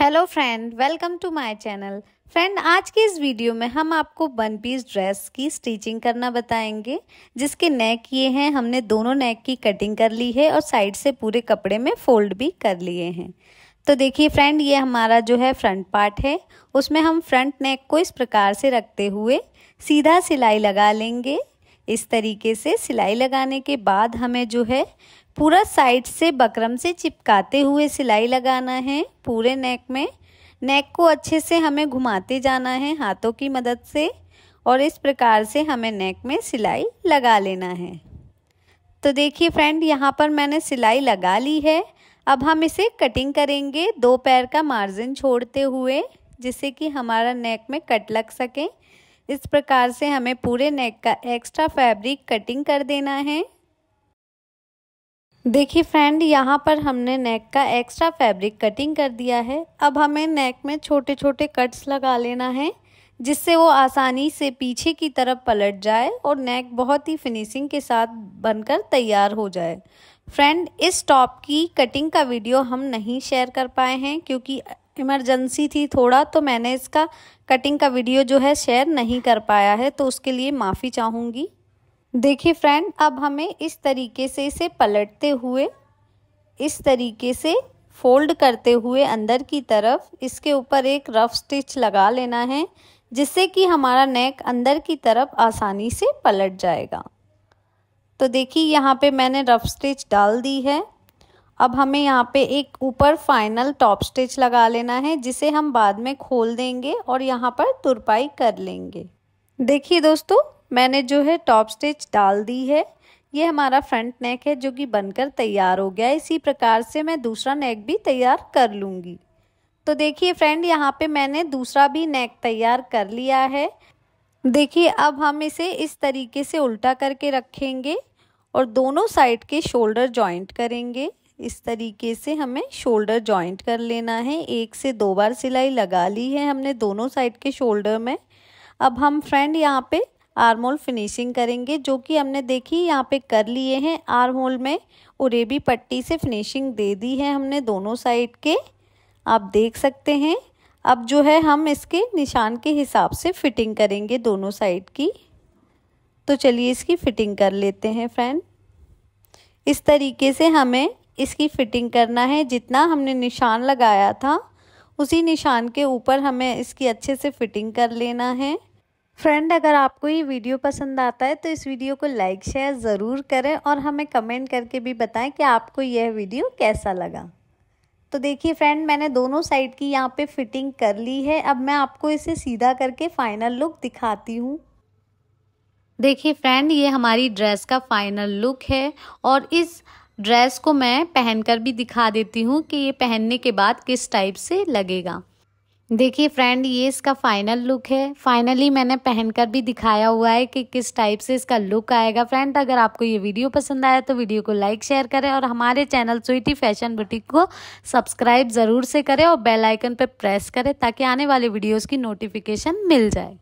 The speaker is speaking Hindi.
hello friend welcome to my channel friend आज के इस वीडियो में हम आपको वन पीस ड्रेस की स्टिचिंग करना बताएंगे जिसके नेक ये हैं हमने दोनों नेक की कटिंग कर ली है और साइड से पूरे कपड़े में फोल्ड भी कर लिए हैं तो देखिए फ्रेंड ये हमारा जो है फ्रंट पार्ट है उसमें हम फ्रंट नेक को इस प्रकार से रखते हुए सीधा सिलाई लगा लेंगे इस तरीके से सिलाई लगाने के बाद हमें जो है पूरा साइड से बकरम से चिपकाते हुए सिलाई लगाना है पूरे नेक में नेक को अच्छे से हमें घुमाते जाना है हाथों की मदद से और इस प्रकार से हमें नेक में सिलाई लगा लेना है तो देखिए फ्रेंड यहाँ पर मैंने सिलाई लगा ली है अब हम इसे कटिंग करेंगे दो पैर का मार्जिन छोड़ते हुए जिससे कि हमारा नेक में कट लग सके इस प्रकार से हमें पूरे नेक का एक्स्ट्रा फैब्रिक कटिंग कर देना है देखिए फ्रेंड यहाँ पर हमने नेक का एक्स्ट्रा फैब्रिक कटिंग कर दिया है अब हमें नेक में छोटे छोटे कट्स लगा लेना है जिससे वो आसानी से पीछे की तरफ पलट जाए और नेक बहुत ही फिनिशिंग के साथ बनकर तैयार हो जाए फ्रेंड इस टॉप की कटिंग का वीडियो हम नहीं शेयर कर पाए हैं क्योंकि इमरजेंसी थी थोड़ा तो मैंने इसका कटिंग का वीडियो जो है शेयर नहीं कर पाया है तो उसके लिए माफ़ी चाहूँगी देखिए फ्रेंड अब हमें इस तरीके से इसे पलटते हुए इस तरीके से फोल्ड करते हुए अंदर की तरफ इसके ऊपर एक रफ स्टिच लगा लेना है जिससे कि हमारा नेक अंदर की तरफ आसानी से पलट जाएगा तो देखिए यहाँ पे मैंने रफ स्टिच डाल दी है अब हमें यहाँ पे एक ऊपर फाइनल टॉप स्टिच लगा लेना है जिसे हम बाद में खोल देंगे और यहाँ पर तुरपाई कर लेंगे देखिए दोस्तों मैंने जो है टॉप स्टिच डाल दी है ये हमारा फ्रंट नेक है जो कि बनकर तैयार हो गया इसी प्रकार से मैं दूसरा नेक भी तैयार कर लूँगी तो देखिए फ्रेंड यहाँ पे मैंने दूसरा भी नेक तैयार कर लिया है देखिए अब हम इसे इस तरीके से उल्टा करके रखेंगे और दोनों साइड के शोल्डर जॉइंट करेंगे इस तरीके से हमें शोल्डर जॉइंट कर लेना है एक से दो बार सिलाई लगा ली है हमने दोनों साइड के शोल्डर में अब हम फ्रेंड यहाँ पे आर्म होल फिनिशिंग करेंगे जो कि हमने देखी यहाँ पे कर लिए हैं आर्म होल में उरेबी पट्टी से फिनिशिंग दे दी है हमने दोनों साइड के आप देख सकते हैं अब जो है हम इसके निशान के हिसाब से फिटिंग करेंगे दोनों साइड की तो चलिए इसकी फिटिंग कर लेते हैं फ्रेंड इस तरीके से हमें इसकी फिटिंग करना है जितना हमने निशान लगाया था उसी निशान के ऊपर हमें इसकी अच्छे से फिटिंग कर लेना है फ्रेंड अगर आपको ये वीडियो पसंद आता है तो इस वीडियो को लाइक शेयर ज़रूर करें और हमें कमेंट करके भी बताएं कि आपको यह वीडियो कैसा लगा तो देखिए फ्रेंड मैंने दोनों साइड की यहाँ पे फिटिंग कर ली है अब मैं आपको इसे सीधा करके फाइनल लुक दिखाती हूँ देखिए फ्रेंड ये हमारी ड्रेस का फाइनल लुक है और इस ड्रेस को मैं पहनकर भी दिखा देती हूँ कि ये पहनने के बाद किस टाइप से लगेगा देखिए फ्रेंड ये इसका फाइनल लुक है फाइनली मैंने पहनकर भी दिखाया हुआ है कि किस टाइप से इसका लुक आएगा फ्रेंड अगर आपको ये वीडियो पसंद आया तो वीडियो को लाइक शेयर करें और हमारे चैनल स्वीटी फैशन बुटीक को सब्सक्राइब ज़रूर से करें और बेल आइकन पर प्रेस करें ताकि आने वाले वीडियोज़ की नोटिफिकेशन मिल जाए